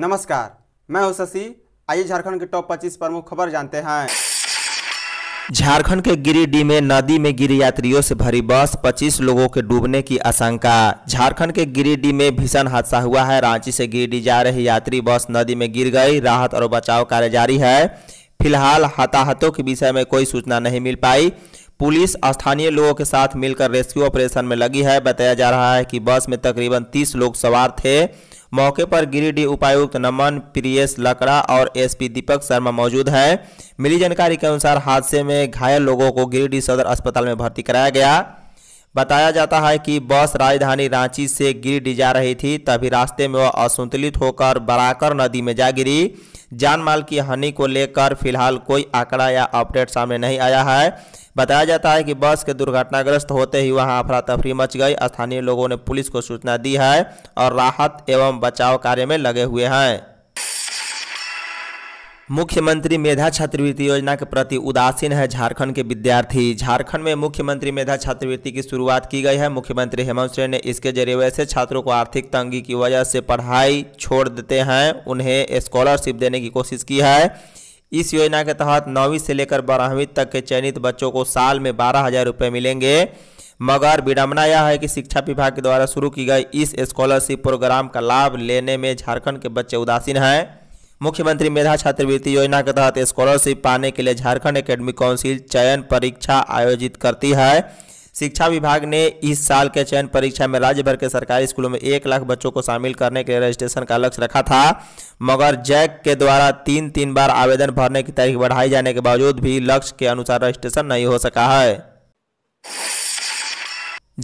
नमस्कार मैं हूं शशि आइए झारखंड के टॉप 25 प्रमुख खबर जानते हैं झारखंड के गिरिडीह में नदी में गिरी यात्रियों से भरी बस 25 लोगों के डूबने की आशंका झारखंड के गिरिडीह में भीषण हादसा हुआ है रांची से गिरिडीह जा रही यात्री बस नदी में गिर गई राहत और बचाव कार्य जारी है फिलहाल हताहतों के विषय में कोई सूचना नहीं मिल पाई पुलिस स्थानीय लोगों के साथ मिलकर रेस्क्यू ऑपरेशन में लगी है बताया जा रहा है कि बस में तकरीबन तीस लोग सवार थे मौके पर गिरिडीह उपायुक्त नमन प्रियस लकड़ा और एसपी दीपक शर्मा मौजूद हैं मिली जानकारी के अनुसार हादसे में घायल लोगों को गिरिडीह सदर अस्पताल में भर्ती कराया गया बताया जाता है कि बस राजधानी रांची से गिरिडीह जा रही थी तभी रास्ते में वह असंतुलित होकर बराकर नदी में जा गिरी जान माल की हानि को लेकर फिलहाल कोई आंकड़ा या अपडेट सामने नहीं आया है बताया जाता है कि बस के दुर्घटनाग्रस्त होते ही वहां अफरा तफरी मच गई स्थानीय लोगों ने पुलिस को सूचना दी है और राहत एवं बचाव कार्य में लगे हुए हैं मुख्यमंत्री मेधा छात्रवृत्ति योजना के प्रति उदासीन है झारखंड के विद्यार्थी झारखंड में मुख्यमंत्री मेधा छात्रवृत्ति की शुरुआत की गई है मुख्यमंत्री हेमंत सोरेन ने इसके जरिए वैसे छात्रों को आर्थिक तंगी की वजह से पढ़ाई छोड़ देते हैं उन्हें स्कॉलरशिप देने की कोशिश की है इस योजना के तहत नौवीं से लेकर बारहवीं तक के चयनित बच्चों को साल में बारह हज़ार रुपये मिलेंगे मगर विडम्बना यह है कि शिक्षा विभाग के द्वारा शुरू की गई इस स्कॉलरशिप प्रोग्राम का लाभ लेने में झारखंड के बच्चे उदासीन हैं मुख्यमंत्री मेधा छात्रवृत्ति योजना के तहत स्कॉलरशिप पाने के लिए झारखंड एकेडमिक काउंसिल चयन परीक्षा आयोजित करती है शिक्षा विभाग ने इस साल के चयन परीक्षा में राज्य भर के सरकारी स्कूलों में एक लाख बच्चों को शामिल करने के लिए रजिस्ट्रेशन का लक्ष्य रखा था मगर जैक के द्वारा तीन तीन बार आवेदन भरने की तारीख बढ़ाई जाने के बावजूद भी लक्ष्य के अनुसार रजिस्ट्रेशन नहीं हो सका है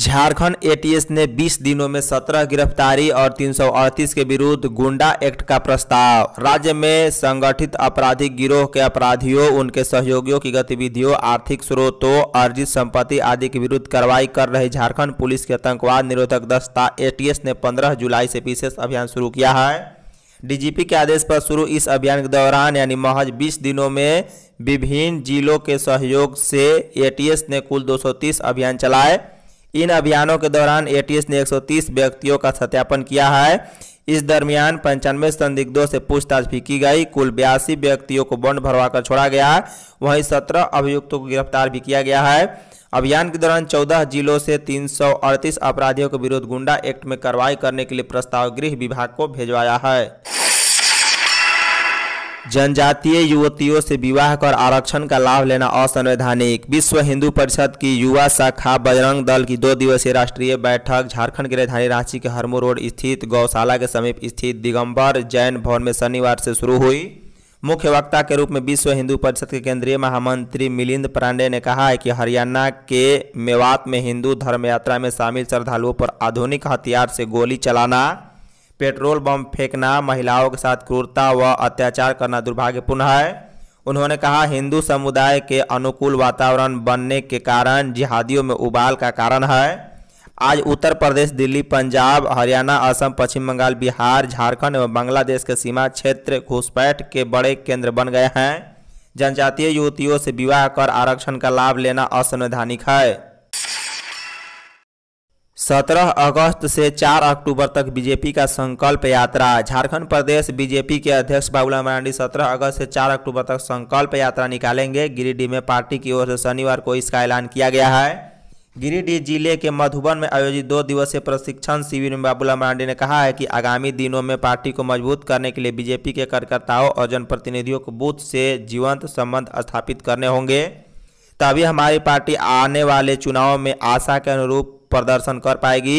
झारखंड एटीएस ने 20 दिनों में 17 गिरफ्तारी और 338 के विरुद्ध गुंडा एक्ट का प्रस्ताव राज्य में संगठित आपराधिक गिरोह के अपराधियों उनके सहयोगियों की गतिविधियों आर्थिक स्रोतों अर्जित संपत्ति आदि के विरुद्ध कार्रवाई कर रही झारखंड पुलिस के आतंकवाद निरोधक दस्ता एटीएस ने 15 जुलाई से विशेष अभियान शुरू किया है डीजीपी के आदेश पर शुरू इस अभियान के दौरान यानी महज 20 दिनों में विभिन्न जिलों के सहयोग से एटीएस ने कुल 230 अभियान चलाए इन अभियानों के दौरान ए ने 130 व्यक्तियों का सत्यापन किया है इस दरमियान पंचानवे संदिग्धों से पूछताछ भी की गई कुल बयासी व्यक्तियों को बॉन्ड भरवाकर छोड़ा गया है वहीं सत्रह अभियुक्तों को गिरफ्तार भी किया गया है अभियान के दौरान 14 जिलों से अड़तीस अपराधियों के विरुद्ध गुंडा एक्ट में कार्रवाई करने के लिए प्रस्ताव गृह विभाग को भेजवाया है जनजातीय युवतियों से विवाह कर आरक्षण का लाभ लेना असंवैधानिक विश्व हिंदू परिषद की युवा शाखा बजरंग दल की दो दिवसीय राष्ट्रीय बैठक झारखंड की राजधानी रांची के हरमो रोड स्थित गौशाला के समीप स्थित दिगंबर जैन भवन में शनिवार से शुरू हुई मुख्य वक्ता के रूप में विश्व हिंदू परिषद के केंद्रीय महामंत्री मिलिंद पांडे ने कहा है कि हरियाणा के मेवात में हिंदू धर्म यात्रा में शामिल श्रद्धालुओं पर आधुनिक हथियार से गोली चलाना पेट्रोल बम फेंकना महिलाओं के साथ क्रूरता व अत्याचार करना दुर्भाग्यपूर्ण है उन्होंने कहा हिंदू समुदाय के अनुकूल वातावरण बनने के कारण जिहादियों में उबाल का कारण है आज उत्तर प्रदेश दिल्ली पंजाब हरियाणा असम पश्चिम बंगाल बिहार झारखंड एवं बांग्लादेश के सीमा क्षेत्र घुसपैठ के बड़े केंद्र बन गए हैं जनजातीय युवतियों से विवाह कर आरक्षण का लाभ लेना असंवैधानिक है सत्रह अगस्त से चार अक्टूबर तक बीजेपी का संकल्प यात्रा झारखंड प्रदेश बीजेपी के अध्यक्ष बाबूलाल मरांडी सत्रह अगस्त से चार अक्टूबर तक संकल्प यात्रा निकालेंगे गिरिडीह में पार्टी की ओर से शनिवार को इसका ऐलान किया गया है गिरिडीह जिले के मधुबन में आयोजित दो दिवसीय प्रशिक्षण शिविर में बाबूलाल मरांडी ने कहा है कि आगामी दिनों में पार्टी को मजबूत करने के लिए बीजेपी के कार्यकर्ताओं और जनप्रतिनिधियों को बूथ से जीवंत संबंध स्थापित करने होंगे तभी हमारी पार्टी आने वाले चुनाव में आशा के अनुरूप प्रदर्शन कर पाएगी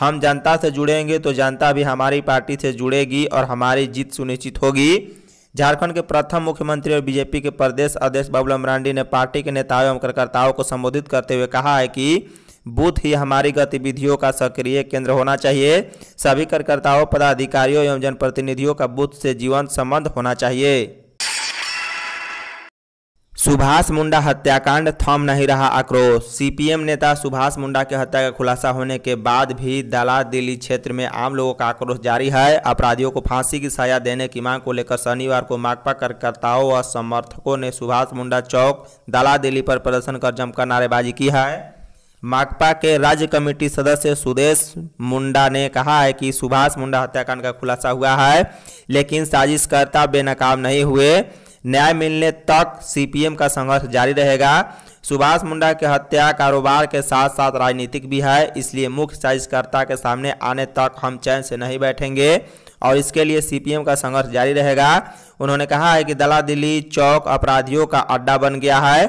हम जनता से जुड़ेंगे तो जनता भी हमारी पार्टी से जुड़ेगी और हमारी जीत सुनिश्चित होगी झारखंड के प्रथम मुख्यमंत्री और बीजेपी के प्रदेश अध्यक्ष बाबूलाल मरांडी ने पार्टी के नेताओं एवं कार्यकर्ताओं को संबोधित करते हुए कहा है कि बूथ ही हमारी गतिविधियों का सक्रिय केंद्र होना चाहिए सभी कार्यकर्ताओं पदाधिकारियों एवं जनप्रतिनिधियों का बूथ से जीवन संबंध होना चाहिए सुभाष मुंडा हत्याकांड थम नहीं रहा आक्रोश सीपीएम नेता सुभाष मुंडा के हत्या का खुलासा होने के बाद भी दला दिल्ली क्षेत्र में आम लोगों का आक्रोश जारी है अपराधियों को फांसी की सजा देने की मांग को लेकर शनिवार को माकपा कार्यकर्ताओं और समर्थकों ने सुभाष मुंडा चौक दला दिल्ली पर प्रदर्शन कर जमकर नारेबाजी की है माकपा के राज्य कमेटी सदस्य सुदेश मुंडा ने कहा है कि सुभाष मुंडा हत्याकांड का खुलासा हुआ है लेकिन साजिशकर्ता बेनकाम नहीं हुए न्याय मिलने तक सीपीएम का संघर्ष जारी रहेगा सुभाष मुंडा की हत्या कारोबार के साथ साथ राजनीतिक भी है इसलिए मुख्य साजिशकर्ता के सामने आने तक हम चैन से नहीं बैठेंगे और इसके लिए सीपीएम का संघर्ष जारी रहेगा उन्होंने कहा है कि दला दिल्ली चौक अपराधियों का अड्डा बन गया है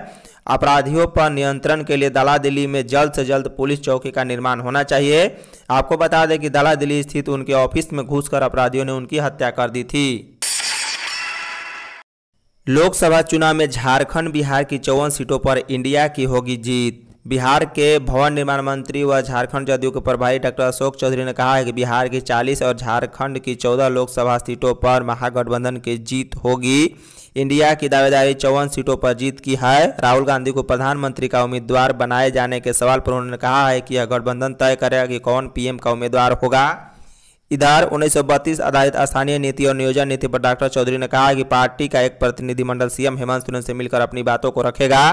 अपराधियों पर नियंत्रण के लिए दला दिल्ली में जल्द से जल्द पुलिस चौकी का निर्माण होना चाहिए आपको बता दें कि दला दिल्ली स्थित उनके ऑफिस में घुसकर अपराधियों ने उनकी हत्या कर दी थी लोकसभा चुनाव में झारखंड बिहार की चौवन सीटों पर इंडिया की होगी जीत बिहार के भवन निर्माण मंत्री व झारखंड जदयू के प्रभारी डॉक्टर अशोक चौधरी ने कहा है कि बिहार की 40 और झारखंड की 14 लोकसभा सीटों पर महागठबंधन की जीत होगी इंडिया की दावेदारी चौवन सीटों पर जीत की है राहुल गांधी को प्रधानमंत्री का उम्मीदवार बनाए जाने के सवाल पर उन्होंने कहा है कि यह गठबंधन तय करेगा कि कौन पीएम का उम्मीदवार होगा इधर उन्नीस आधारित स्थानीय नीति और नियोजन नीति पर डॉक्टर चौधरी ने कहा कि पार्टी का एक प्रतिनिधिमंडल सीएम हेमंत सोरेन से मिलकर अपनी बातों को रखेगा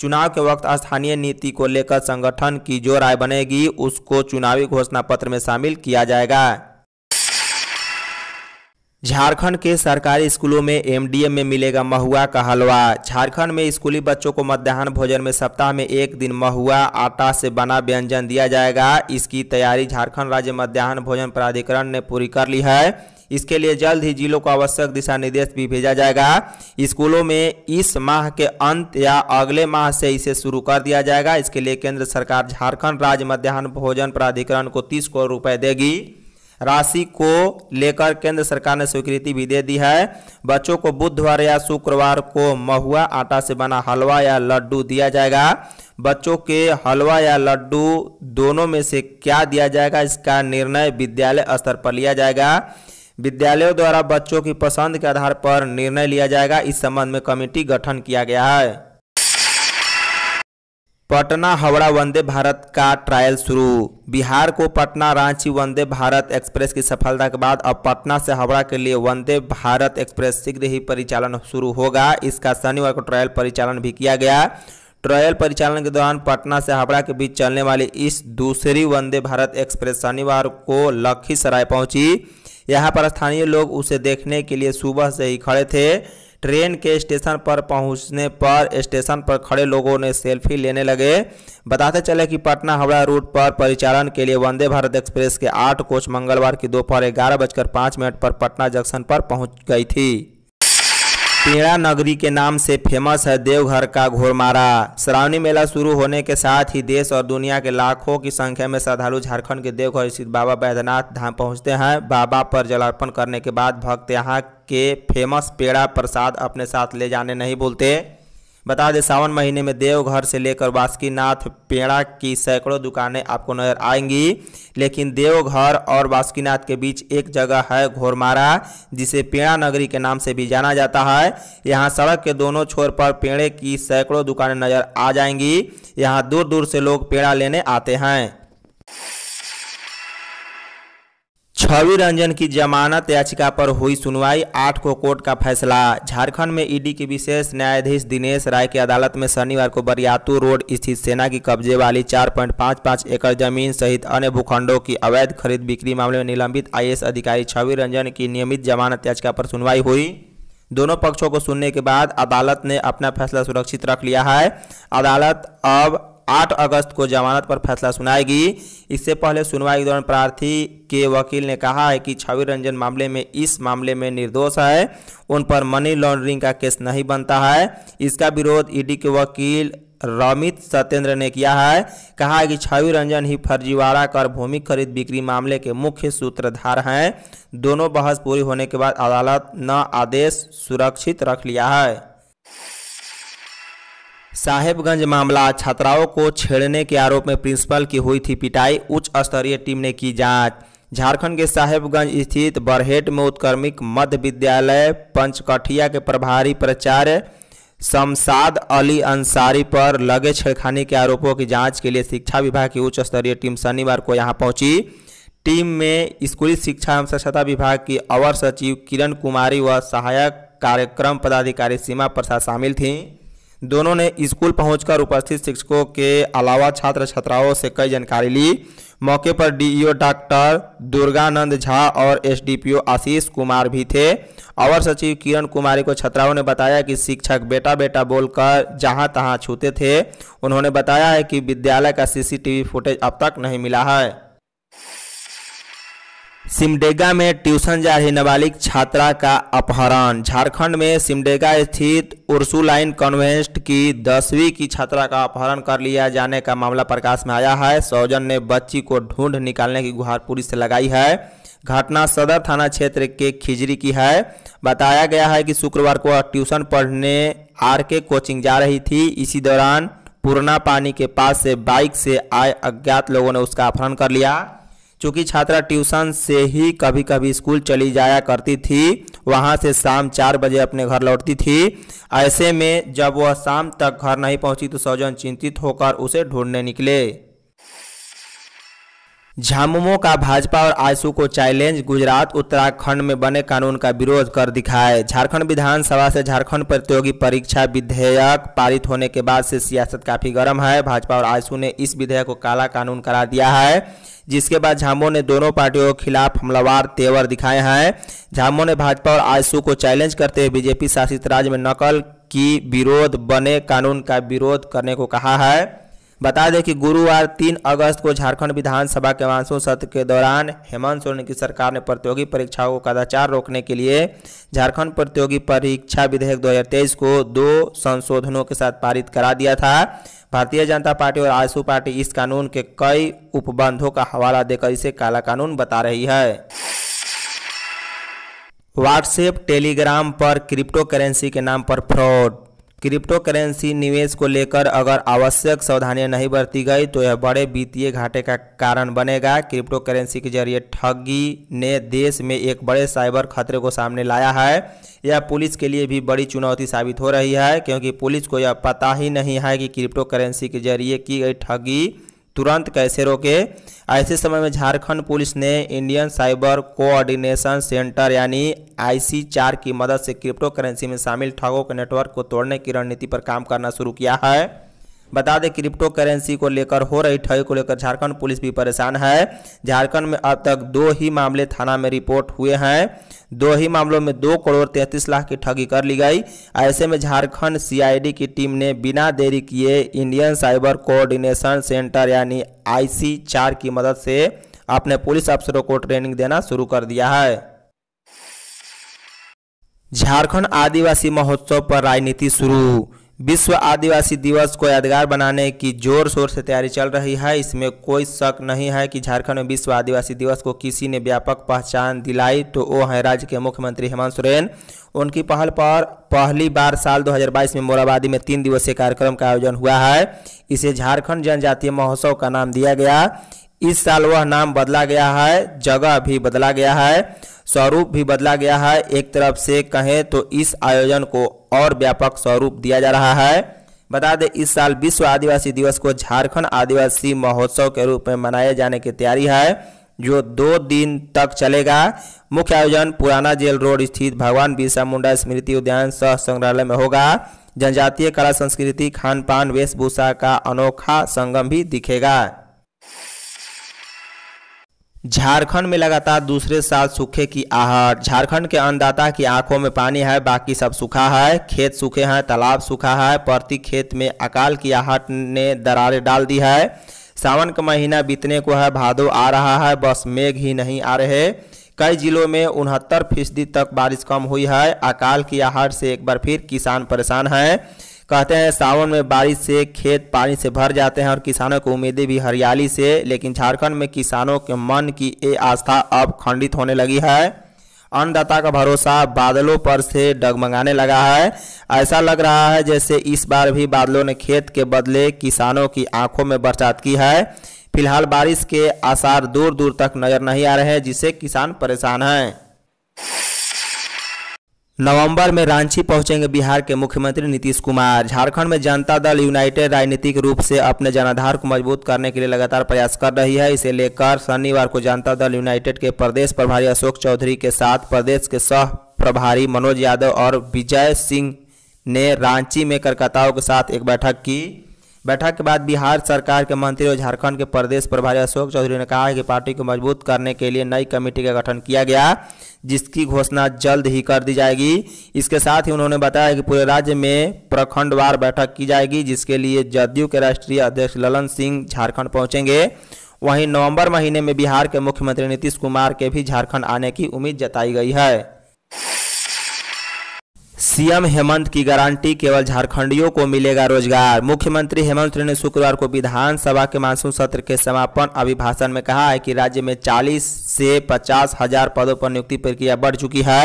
चुनाव के वक्त स्थानीय नीति को लेकर संगठन की जो राय बनेगी उसको चुनावी घोषणा पत्र में शामिल किया जाएगा झारखंड के सरकारी स्कूलों में एमडीएम में मिलेगा महुआ का हलवा झारखंड में स्कूली बच्चों को मध्याह्न भोजन में सप्ताह में एक दिन महुआ आटा से बना व्यंजन दिया जाएगा इसकी तैयारी झारखंड राज्य मध्याह्न भोजन प्राधिकरण ने पूरी कर ली है इसके लिए जल्द ही जिलों को आवश्यक दिशा निर्देश भी भेजा जाएगा स्कूलों में इस माह के अंत या अगले माह से इसे शुरू कर दिया जाएगा इसके लिए केंद्र सरकार झारखंड राज्य मध्याह्न भोजन प्राधिकरण को तीस करोड़ रुपए देगी राशि को लेकर केंद्र सरकार ने स्वीकृति भी दे दी है बच्चों को बुधवार या शुक्रवार को महुआ आटा से बना हलवा या लड्डू दिया जाएगा बच्चों के हलवा या लड्डू दोनों में से क्या दिया जाएगा इसका निर्णय विद्यालय स्तर पर लिया जाएगा विद्यालयों द्वारा बच्चों की पसंद के आधार पर निर्णय लिया जाएगा इस संबंध में कमेटी गठन किया गया है पटना हावड़ा वंदे भारत का ट्रायल शुरू बिहार को पटना रांची वंदे भारत एक्सप्रेस की सफलता के बाद अब पटना से हावड़ा के लिए वंदे भारत एक्सप्रेस शीघ्र ही परिचालन शुरू होगा इसका शनिवार को ट्रायल परिचालन भी किया गया ट्रायल परिचालन के दौरान पटना से हावड़ा के बीच चलने वाली इस दूसरी वंदे भारत एक्सप्रेस शनिवार को लखीसराय पहुंची यहाँ पर स्थानीय लोग उसे देखने के लिए सुबह से ही खड़े थे ट्रेन के स्टेशन पर पहुंचने पर स्टेशन पर खड़े लोगों ने सेल्फी लेने लगे बताते चले कि पटना हावड़ा रूट पर परिचालन के लिए वंदे भारत एक्सप्रेस के आठ कोच मंगलवार की दोपहर ग्यारह बजकर पाँच मिनट पर पटना जंक्शन पर पहुंच गई थी पेड़ा नगरी के नाम से फेमस है देवघर का घोड़मारा श्रावणी मेला शुरू होने के साथ ही देश और दुनिया के लाखों की संख्या में श्रद्धालु झारखंड के देवघर स्थित बाबा बैद्यनाथ धाम पहुंचते हैं बाबा पर जलार्पण करने के बाद भक्त यहाँ के फेमस पेड़ा प्रसाद अपने साथ ले जाने नहीं भूलते बता दें सावन महीने में देवघर से लेकर बासुकीनाथ पेड़ा की सैकड़ों दुकानें आपको नजर आएंगी लेकिन देवघर और बासुकीनाथ के बीच एक जगह है घोरमारा जिसे पेड़ा नगरी के नाम से भी जाना जाता है यहाँ सड़क के दोनों छोर पर पेड़े की सैकड़ों दुकानें नजर आ जाएंगी यहाँ दूर दूर से लोग पेड़ा लेने आते हैं छवि रंजन की जमानत याचिका पर हुई सुनवाई आठ को कोर्ट का फैसला झारखंड में ईडी के विशेष न्यायाधीश दिनेश राय की अदालत में शनिवार को बरियातू रोड स्थित सेना की कब्जे वाली 4.55 एकड़ जमीन सहित अन्य भूखंडों की अवैध खरीद बिक्री मामले में निलंबित आईएएस अधिकारी छवि रंजन की नियमित जमानत याचिका पर सुनवाई हुई दोनों पक्षों को सुनने के बाद अदालत ने अपना फैसला सुरक्षित रख लिया है अदालत अब 8 अगस्त को जमानत पर फैसला सुनाएगी इससे पहले सुनवाई के दौरान प्रार्थी के वकील ने कहा है कि छवि रंजन मामले में इस मामले में निर्दोष है उन पर मनी लॉन्ड्रिंग का केस नहीं बनता है इसका विरोध ईडी के वकील रमित सत्येंद्र ने किया है कहा है कि छवि रंजन ही फर्जीवाड़ा कर भूमि खरीद बिक्री मामले के मुख्य सूत्रधार हैं दोनों बहस पूरी होने के बाद अदालत न आदेश सुरक्षित रख लिया है साहेबगंज मामला छात्राओं को छेड़ने के आरोप में प्रिंसिपल की हुई थी पिटाई उच्च स्तरीय टीम ने की जांच झारखंड के साहेबगंज स्थित बरहेट में उत्क्रमिक मध्य विद्यालय पंचकठिया के प्रभारी प्राचार्य शमसाद अली अंसारी पर लगे छेड़खानी के आरोपों की जांच के लिए शिक्षा विभाग की उच्च स्तरीय टीम शनिवार को यहां पहुंची टीम में स्कूली शिक्षा एवं स्वच्छता विभाग की अवर सचिव किरण कुमारी व सहायक कार्यक्रम पदाधिकारी सीमा प्रसाद शामिल थीं दोनों ने स्कूल पहुंचकर उपस्थित शिक्षकों के अलावा छात्र छात्राओं से कई जानकारी ली मौके पर डीईओ डॉक्टर दुर्गानंद झा और एसडीपीओ आशीष कुमार भी थे अवर सचिव किरण कुमारी को छात्राओं ने बताया कि शिक्षक बेटा बेटा बोलकर जहां तहां छूते थे उन्होंने बताया है कि विद्यालय का सीसीटीवी फुटेज अब तक नहीं मिला है सिमडेगा में ट्यूशन जा रही नाबालिग छात्रा का अपहरण झारखंड में सिमडेगा स्थित उर्सुलाइन कॉन्वेंट की दसवीं की छात्रा का अपहरण कर लिया जाने का मामला प्रकाश में आया है सौजन ने बच्ची को ढूंढ निकालने की गुहार पुलिस से लगाई है घटना सदर थाना क्षेत्र के खिजरी की है बताया गया है कि शुक्रवार को ट्यूशन पढ़ने आर के कोचिंग जा रही थी इसी दौरान पूर्णा पानी के पास से बाइक से आए अज्ञात लोगों ने उसका अपहरण कर लिया चूँकि छात्रा ट्यूशन से ही कभी कभी स्कूल चली जाया करती थी वहाँ से शाम चार बजे अपने घर लौटती थी ऐसे में जब वह शाम तक घर नहीं पहुँची तो सौजन चिंतित होकर उसे ढूंढने निकले झामुमो का भाजपा और आजसू को चैलेंज गुजरात उत्तराखंड में बने कानून का विरोध कर दिखाए झारखंड विधानसभा से झारखंड प्रतियोगी परीक्षा विधेयक पारित होने के बाद से सियासत काफ़ी गर्म है भाजपा और आजसू ने इस विधेयक को काला कानून करा दिया है जिसके बाद झामो ने दोनों पार्टियों के खिलाफ हमलावार तेवर दिखाए हैं झामो ने भाजपा और आजसू को चैलेंज करते हुए बीजेपी शासित राज्य में नकल की विरोध बने कानून का विरोध करने को कहा है बता दें कि गुरुवार 3 अगस्त को झारखंड विधानसभा के मानसून सत्र के दौरान हेमंत सोरेन की सरकार ने प्रतियोगी परीक्षाओं को कदाचार रोकने के लिए झारखंड प्रतियोगी परीक्षा विधेयक 2023 को दो संशोधनों के साथ पारित करा दिया था भारतीय जनता पार्टी और आजसू पार्टी इस कानून के कई उपबंधों का हवाला देकर इसे काला कानून बता रही है व्हाट्सएप टेलीग्राम पर क्रिप्टो करेंसी के नाम पर फ्रॉड क्रिप्टो करेंसी निवेश को लेकर अगर आवश्यक सावधानियां नहीं बरती गई तो यह बड़े वित्तीय घाटे का कारण बनेगा क्रिप्टो करेंसी के जरिए ठगी ने देश में एक बड़े साइबर खतरे को सामने लाया है यह पुलिस के लिए भी बड़ी चुनौती साबित हो रही है क्योंकि पुलिस को यह पता ही नहीं है कि क्रिप्टो करेंसी के जरिए की गई ठगी तुरंत कैसे रोके ऐसे समय में झारखंड पुलिस ने इंडियन साइबर कोऑर्डिनेशन सेंटर यानी आईसी चार की मदद से क्रिप्टो करेंसी में शामिल ठगों के नेटवर्क को तोड़ने की रणनीति पर काम करना शुरू किया है बता दें क्रिप्टो करेंसी को लेकर हो रही ठगी को लेकर झारखंड पुलिस भी परेशान है झारखंड में अब तक दो ही मामले थाना में रिपोर्ट हुए हैं दो ही मामलों में दो करोड़ तैंतीस लाख की ठगी कर ली गई ऐसे में झारखंड सीआईडी की टीम ने बिना देरी किए इंडियन साइबर कोऑर्डिनेशन सेंटर यानी आईसी चार की मदद से अपने पुलिस अफसरों को ट्रेनिंग देना शुरू कर दिया है झारखंड आदिवासी महोत्सव पर राजनीति शुरू विश्व आदिवासी दिवस को यादगार बनाने की जोर शोर से तैयारी चल रही है इसमें कोई शक नहीं है कि झारखंड में विश्व आदिवासी दिवस को किसी ने व्यापक पहचान दिलाई तो वो हैं राज्य के मुख्यमंत्री हेमंत सोरेन उनकी पहल पर पहली बार साल 2022 में मोराबादी में तीन दिवसीय कार्यक्रम का आयोजन हुआ है इसे झारखंड जनजातीय महोत्सव का नाम दिया गया इस साल वह नाम बदला गया है जगह भी बदला गया है स्वरूप भी बदला गया है एक तरफ से कहें तो इस आयोजन को और व्यापक स्वरूप दिया जा रहा है बता दें इस साल विश्व आदिवासी दिवस को झारखंड आदिवासी महोत्सव के रूप में मनाए जाने की तैयारी है जो दो दिन तक चलेगा मुख्य आयोजन पुराना जेल रोड स्थित भगवान बिरसा मुंडा स्मृति उद्यान सह संग्रहालय में होगा जनजातीय कला संस्कृति खान पान वेशभूषा का अनोखा संगम भी दिखेगा झारखंड में लगातार दूसरे साल सूखे की आहट झारखंड के अन्नदाता की आंखों में पानी है बाकी सब सूखा है खेत सूखे हैं तालाब सूखा है प्रति खेत में अकाल की आहट ने दरारें डाल दी है सावन का महीना बीतने को है भादो आ रहा है बस मेघ ही नहीं आ रहे कई जिलों में उनहत्तर फीसदी तक बारिश कम हुई है अकाल की आहट से एक बार फिर किसान परेशान हैं कहते हैं सावन में बारिश से खेत पानी से भर जाते हैं और किसानों को उम्मीदें भी हरियाली से लेकिन झारखंड में किसानों के मन की ये आस्था अब खंडित होने लगी है अन्नदाता का भरोसा बादलों पर से डगमगाने लगा है ऐसा लग रहा है जैसे इस बार भी बादलों ने खेत के बदले किसानों की आंखों में बरसात की है फिलहाल बारिश के आसार दूर दूर तक नज़र नहीं आ रहे हैं जिससे किसान परेशान हैं नवंबर में रांची पहुंचेंगे बिहार के मुख्यमंत्री नीतीश कुमार झारखंड में जनता दल यूनाइटेड राजनीतिक रूप से अपने जनाधार को मजबूत करने के लिए लगातार प्रयास कर रही है इसे लेकर शनिवार को जनता दल यूनाइटेड के प्रदेश प्रभारी अशोक चौधरी के साथ प्रदेश के सह प्रभारी मनोज यादव और विजय सिंह ने रांची में कार्यकर्ताओं के साथ एक बैठक की बैठक के बाद बिहार सरकार के मंत्री और झारखंड के प्रदेश प्रभारी अशोक चौधरी ने कहा कि पार्टी को मजबूत करने के लिए नई कमेटी का गठन किया गया जिसकी घोषणा जल्द ही कर दी जाएगी इसके साथ ही उन्होंने बताया कि पूरे राज्य में प्रखंडवार बैठक की जाएगी जिसके लिए जदयू के राष्ट्रीय अध्यक्ष ललन सिंह झारखंड पहुंचेंगे वहीं नवंबर महीने में बिहार के मुख्यमंत्री नीतीश कुमार के भी झारखंड आने की उम्मीद जताई गई है सीएम हेमंत की गारंटी केवल झारखंडियों को मिलेगा रोजगार मुख्यमंत्री हेमंत सोरेन ने शुक्रवार को विधानसभा के मानसून सत्र के समापन अभिभाषण में कहा है कि राज्य में 40 से पचास हजार पदों पर नियुक्ति प्रक्रिया बढ़ चुकी है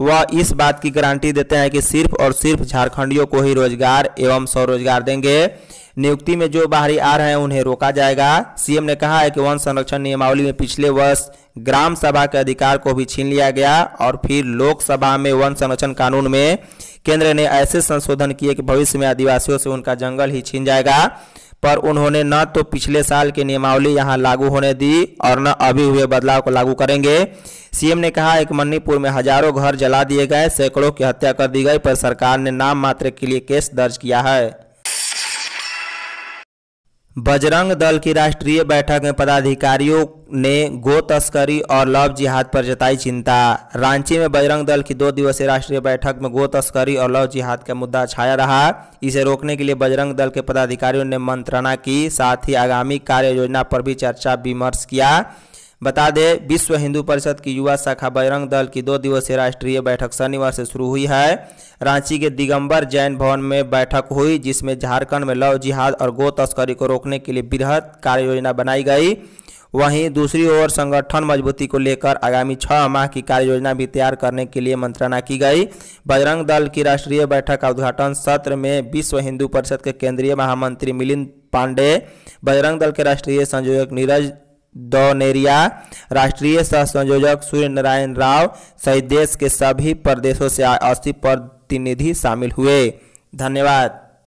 वह इस बात की गारंटी देते हैं कि सिर्फ और सिर्फ झारखंडियों को ही रोजगार एवं स्वरोजगार देंगे नियुक्ति में जो बाहरी आ रहे हैं उन्हें रोका जाएगा सीएम ने कहा है कि वन संरक्षण नियमावली में पिछले वर्ष ग्राम सभा के अधिकार को भी छीन लिया गया और फिर लोकसभा में वन संरक्षण कानून में केंद्र ने ऐसे संशोधन किए कि भविष्य में आदिवासियों से उनका जंगल ही छीन जाएगा पर उन्होंने न तो पिछले साल की नियमावली यहां लागू होने दी और न अभी हुए बदलाव को लागू करेंगे सीएम ने कहा कि मणिपुर में हजारों घर जला दिए गए सैकड़ों की हत्या कर दी गई पर सरकार ने नाम मात्र के लिए केस दर्ज किया है बजरंग दल की राष्ट्रीय बैठक में पदाधिकारियों ने गो तस्करी और लव जिहाद पर जताई चिंता रांची में बजरंग दल की दो दिवसीय राष्ट्रीय बैठक में गो तस्करी और लव जिहाद का मुद्दा छाया रहा इसे रोकने के लिए बजरंग दल के पदाधिकारियों ने मंत्रणा की साथ ही आगामी कार्य योजना पर भी चर्चा विमर्श किया बता दें विश्व हिंदू परिषद की युवा शाखा बजरंग दल की दो दिवसीय राष्ट्रीय बैठक शनिवार से शुरू हुई है रांची के दिगंबर जैन भवन में बैठक हुई जिसमें झारखंड में लव जिहाद और गो तस्करी को रोकने के लिए बृहद कार्य योजना बनाई गई वहीं दूसरी ओर संगठन मजबूती को लेकर आगामी छह माह की कार्य योजना भी तैयार करने के लिए मंत्रणा की गई बजरंग दल की राष्ट्रीय बैठक का उद्घाटन सत्र में विश्व हिंदू परिषद के केंद्रीय महामंत्री मिलिंद पांडे बजरंग दल के राष्ट्रीय संयोजक नीरज दौनेरिया राष्ट्रीय सह संयोजक सूर्य नारायण राव सहित देश के सभी प्रदेशों से अस्सी प्रतिनिधि शामिल हुए धन्यवाद